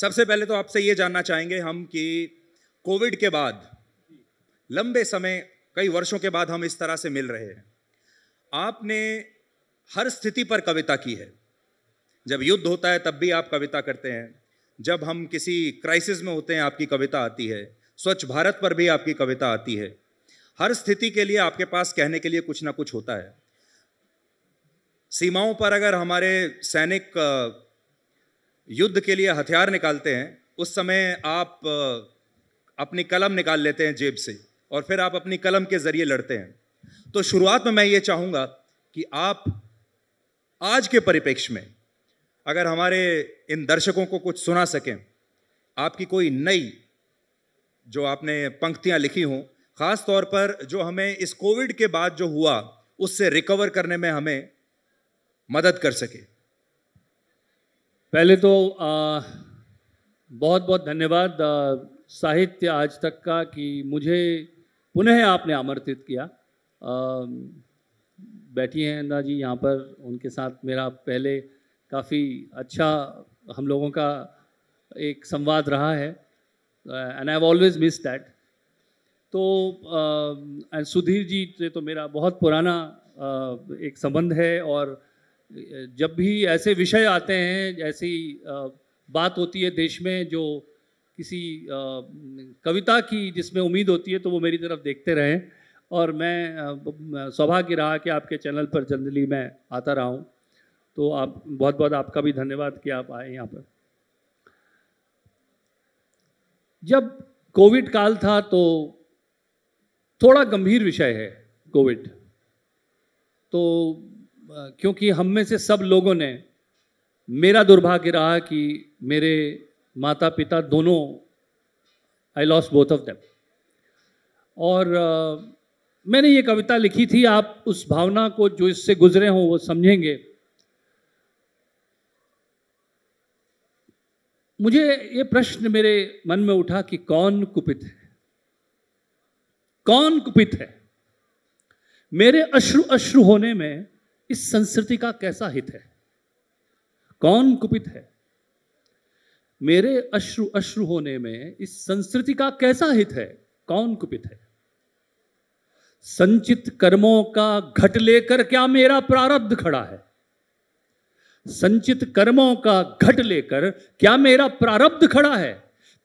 सबसे पहले तो आपसे ये जानना चाहेंगे हम कि कोविड के बाद लंबे समय कई वर्षों के बाद हम इस तरह से मिल रहे हैं आपने हर स्थिति पर कविता की है जब युद्ध होता है तब भी आप कविता करते हैं जब हम किसी क्राइसिस में होते हैं आपकी कविता आती है स्वच्छ भारत पर भी आपकी कविता आती है हर स्थिति के लिए आपके पास कहने के लिए कुछ ना कुछ होता है सीमाओं पर अगर हमारे सैनिक युद्ध के लिए हथियार निकालते हैं उस समय आप अपनी कलम निकाल लेते हैं जेब से और फिर आप अपनी कलम के ज़रिए लड़ते हैं तो शुरुआत में मैं ये चाहूँगा कि आप आज के परिप्रेक्ष्य में अगर हमारे इन दर्शकों को कुछ सुना सकें आपकी कोई नई जो आपने पंक्तियां लिखी हों ख़ास तौर पर जो हमें इस कोविड के बाद जो हुआ उससे रिकवर करने में हमें मदद कर सके पहले तो आ, बहुत बहुत धन्यवाद साहित्य आज तक का कि मुझे पुनः आपने आमंत्रित किया आ, बैठी हैं अंदा जी यहाँ पर उनके साथ मेरा पहले काफ़ी अच्छा हम लोगों का एक संवाद रहा है and I always miss that तो एंड सुधीर जी से तो मेरा बहुत पुराना uh, एक संबंध है और uh, जब भी ऐसे विषय आते हैं ऐसी बात होती है देश में जो किसी कविता की जिसमें उम्मीद होती है तो वो मेरी तरफ देखते रहें और मैं सौभाग्य रहा कि आपके चैनल पर जनरली मैं आता रहा हूँ तो आप बहुत बहुत आपका भी धन्यवाद कि आप आए यहाँ पर जब कोविड काल था तो थोड़ा गंभीर विषय है कोविड तो क्योंकि हम में से सब लोगों ने मेरा दुर्भाग्य रहा कि मेरे माता पिता दोनों I lost both of them और uh, मैंने ये कविता लिखी थी आप उस भावना को जो इससे गुजरे हों वो समझेंगे मुझे ये प्रश्न मेरे मन में उठा कि कौन कुपित है कौन कुपित है मेरे अश्रु अश्रु होने में इस संस्कृति का कैसा हित है कौन कुपित है मेरे अश्रु अश्रु होने में इस संस्कृति का कैसा हित है कौन कुपित है संचित कर्मों का घट लेकर क्या मेरा प्रारब्ध खड़ा है संचित कर्मों का घट लेकर क्या मेरा प्रारब्ध खड़ा है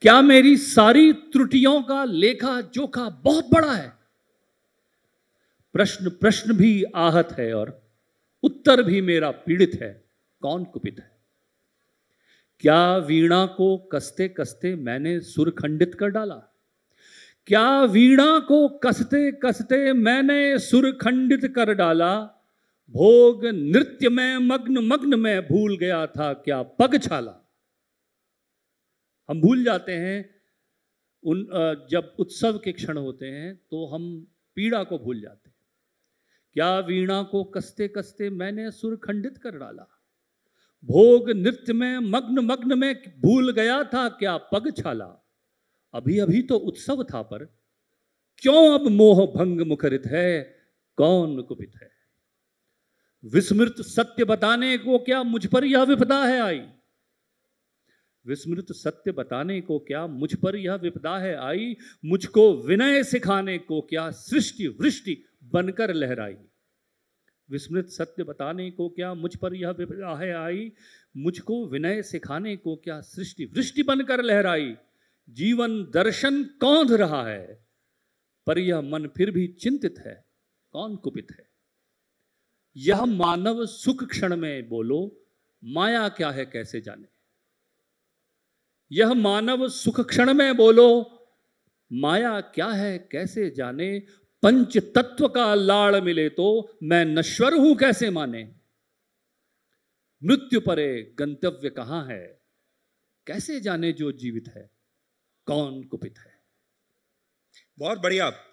क्या मेरी सारी त्रुटियों का लेखा जोखा बहुत बड़ा है प्रश्न प्रश्न भी आहत है और उत्तर भी मेरा पीड़ित है कौन कुपित है क्या वीणा को कसते कसते मैंने सुर खंडित कर डाला क्या वीणा को कसते कसते मैंने सुर खंडित कर डाला भोग नृत्य में मग्न मग्न में भूल गया था क्या पग छाला हम भूल जाते हैं उन जब उत्सव के क्षण होते हैं तो हम पीड़ा को भूल जाते हैं क्या वीणा को कसते कसते मैंने सुर खंडित कर डाला भोग नृत्य में मग्न मग्न में भूल गया था क्या पग छाला अभी अभी तो उत्सव था पर क्यों अब मोह भंग मुखरित है कौन कुपित है विस्मृत सत्य बताने को क्या मुझ पर यह विपदा है आई विस्मृत सत्य बताने को क्या मुझ पर यह विपदा है आई मुझको विनय सिखाने को क्या सृष्टि वृष्टि बनकर लहराई विस्मृत सत्य बताने को क्या मुझ पर यह विपदा आई मुझको विनय सिखाने को क्या सृष्टि वृष्टि बनकर लहराई जीवन दर्शन कौंध रहा है पर यह मन फिर भी चिंतित है कौन कुपित है यह मानव सुख क्षण में बोलो माया क्या है कैसे जाने यह मानव सुख क्षण में बोलो माया क्या है कैसे जाने पंच तत्व का लाड़ मिले तो मैं नश्वर हूं कैसे माने मृत्यु परे गंतव्य कहां है कैसे जाने जो जीवित है कौन कुपित है बहुत बढ़िया